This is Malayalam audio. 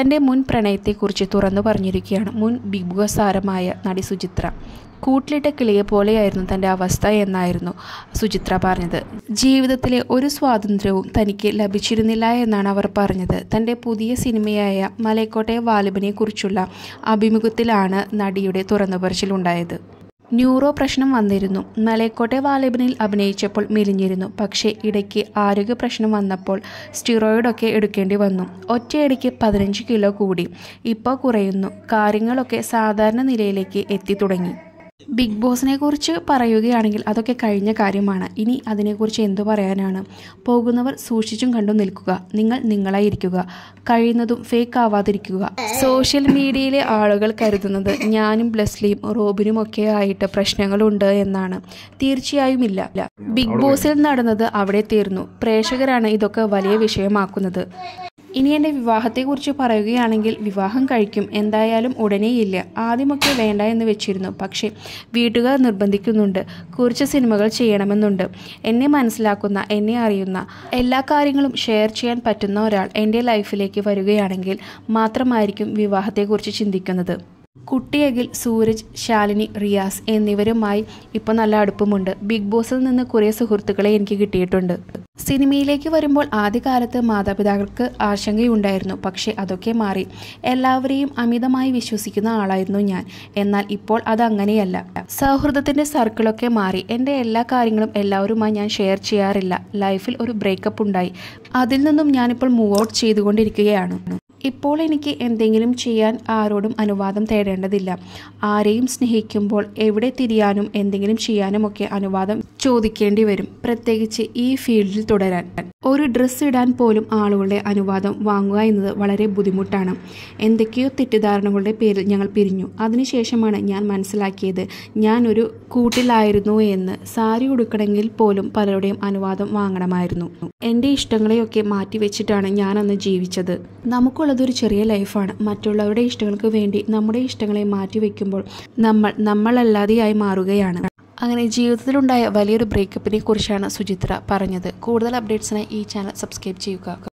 തൻ്റെ മുൻ പ്രണയത്തെക്കുറിച്ച് തുറന്നു പറഞ്ഞിരിക്കുകയാണ് മുൻ ബിഗ് ബോസ് താരമായ നടി സുചിത്ര കൂട്ടിലിട്ട കിളിയെ പോലെയായിരുന്നു തൻ്റെ അവസ്ഥ എന്നായിരുന്നു സുചിത്ര പറഞ്ഞത് ജീവിതത്തിലെ ഒരു സ്വാതന്ത്ര്യവും തനിക്ക് ലഭിച്ചിരുന്നില്ല എന്നാണ് അവർ പറഞ്ഞത് തൻ്റെ പുതിയ സിനിമയായ മലയക്കോട്ടെ വാലിബിനെക്കുറിച്ചുള്ള അഭിമുഖത്തിലാണ് നടിയുടെ തുറന്നുപറച്ചിലുണ്ടായത് ന്യൂറോ പ്രശ്നം വന്നിരുന്നു മലയക്കോട്ടെ വാലിബിനിൽ അഭിനയിച്ചപ്പോൾ മെലിഞ്ഞിരുന്നു പക്ഷേ ഇടയ്ക്ക് ആരോഗ്യ പ്രശ്നം വന്നപ്പോൾ സ്റ്റിറോയിഡൊക്കെ എടുക്കേണ്ടി വന്നു ഒറ്റയടിക്ക് പതിനഞ്ച് കിലോ കൂടി ഇപ്പോൾ കുറയുന്നു കാര്യങ്ങളൊക്കെ സാധാരണ നിലയിലേക്ക് എത്തി തുടങ്ങി ബിഗ് ബോസിനെ കുറിച്ച് പറയുകയാണെങ്കിൽ അതൊക്കെ കഴിഞ്ഞ കാര്യമാണ് ഇനി അതിനെക്കുറിച്ച് എന്തു പറയാനാണ് പോകുന്നവർ സൂക്ഷിച്ചും കണ്ടും നിൽക്കുക നിങ്ങൾ നിങ്ങളായിരിക്കുക കഴിയുന്നതും ഫേക്ക് ആവാതിരിക്കുക സോഷ്യൽ മീഡിയയിലെ ആളുകൾ കരുതുന്നത് ഞാനും ബ്ലസ്ലിയും റോബിനും ഒക്കെ ആയിട്ട് പ്രശ്നങ്ങളുണ്ട് എന്നാണ് തീർച്ചയായും ഇല്ല ബിഗ് ബോസിൽ നടന്നത് അവിടെ തീർന്നു പ്രേക്ഷകരാണ് ഇതൊക്കെ വലിയ വിഷയമാക്കുന്നത് ഇനി എൻ്റെ വിവാഹത്തെക്കുറിച്ച് പറയുകയാണെങ്കിൽ വിവാഹം കഴിക്കും എന്തായാലും ഉടനെയില്ല ആദ്യമൊക്കെ വേണ്ട എന്ന് വെച്ചിരുന്നു പക്ഷേ വീട്ടുകാർ നിർബന്ധിക്കുന്നുണ്ട് കുറച്ച് സിനിമകൾ ചെയ്യണമെന്നുണ്ട് എന്നെ മനസ്സിലാക്കുന്ന എന്നെ അറിയുന്ന എല്ലാ കാര്യങ്ങളും ഷെയർ ചെയ്യാൻ പറ്റുന്ന ഒരാൾ എൻ്റെ ലൈഫിലേക്ക് വരികയാണെങ്കിൽ മാത്രമായിരിക്കും വിവാഹത്തെക്കുറിച്ച് ചിന്തിക്കുന്നത് കുട്ടിയകിൽ സൂരജ് ശാലിനി റിയാസ് എന്നിവരുമായി ഇപ്പോൾ നല്ല അടുപ്പമുണ്ട് ബിഗ് ബോസിൽ നിന്ന് കുറേ സുഹൃത്തുക്കളെ എനിക്ക് കിട്ടിയിട്ടുണ്ട് സിനിമയിലേക്ക് വരുമ്പോൾ ആദ്യകാലത്ത് മാതാപിതാക്കൾക്ക് ആശങ്കയുണ്ടായിരുന്നു പക്ഷേ അതൊക്കെ മാറി എല്ലാവരെയും അമിതമായി വിശ്വസിക്കുന്ന ആളായിരുന്നു ഞാൻ എന്നാൽ ഇപ്പോൾ അതങ്ങനെയല്ല സൗഹൃദത്തിൻ്റെ സർക്കിളൊക്കെ മാറി എൻ്റെ എല്ലാ കാര്യങ്ങളും എല്ലാവരുമായി ഞാൻ ഷെയർ ചെയ്യാറില്ല ലൈഫിൽ ഒരു ബ്രേക്കപ്പ് ഉണ്ടായി അതിൽ നിന്നും ഞാനിപ്പോൾ മൂവ് ഔട്ട് ചെയ്തുകൊണ്ടിരിക്കുകയാണ് ഇപ്പോൾ എനിക്ക് എന്തെങ്കിലും ചെയ്യാൻ ആരോടും അനുവാദം തേടേണ്ടതില്ല ആരെയും സ്നേഹിക്കുമ്പോൾ എവിടെ തിരിയാനും എന്തെങ്കിലും ചെയ്യാനുമൊക്കെ അനുവാദം ചോദിക്കേണ്ടി വരും പ്രത്യേകിച്ച് ഈ ഫീൽഡിൽ തുടരാൻ ഒരു ഡ്രസ്സ് ഇടാൻ പോലും ആളുകളുടെ അനുവാദം വാങ്ങുക എന്നത് വളരെ ബുദ്ധിമുട്ടാണ് എന്തൊക്കെയോ തെറ്റിദ്ധാരണകളുടെ പേരിൽ ഞങ്ങൾ പിരിഞ്ഞു അതിനുശേഷമാണ് ഞാൻ മനസ്സിലാക്കിയത് ഞാനൊരു കൂട്ടിലായിരുന്നു എന്ന് സാരി ഉടുക്കണമെങ്കിൽ പോലും പലരുടെയും അനുവാദം വാങ്ങണമായിരുന്നു എൻ്റെ ഇഷ്ടങ്ങളെയൊക്കെ മാറ്റിവെച്ചിട്ടാണ് ഞാനന്ന് ജീവിച്ചത് നമുക്കുള്ളതൊരു ചെറിയ ലൈഫാണ് മറ്റുള്ളവരുടെ ഇഷ്ടങ്ങൾക്ക് വേണ്ടി നമ്മുടെ ഇഷ്ടങ്ങളെ മാറ്റിവെക്കുമ്പോൾ നമ്മൾ നമ്മളല്ലാതെയായി മാറുകയാണ് അങ്ങനെ ജീവിതത്തിലുണ്ടായ വലിയൊരു ബ്രേക്കപ്പിനെ കുറിച്ചാണ് സുചിത്ര പറഞ്ഞത് കൂടുതൽ അപ്ഡേറ്റ്സിനായി ഈ ചാനൽ സബ്സ്ക്രൈബ് ചെയ്യുക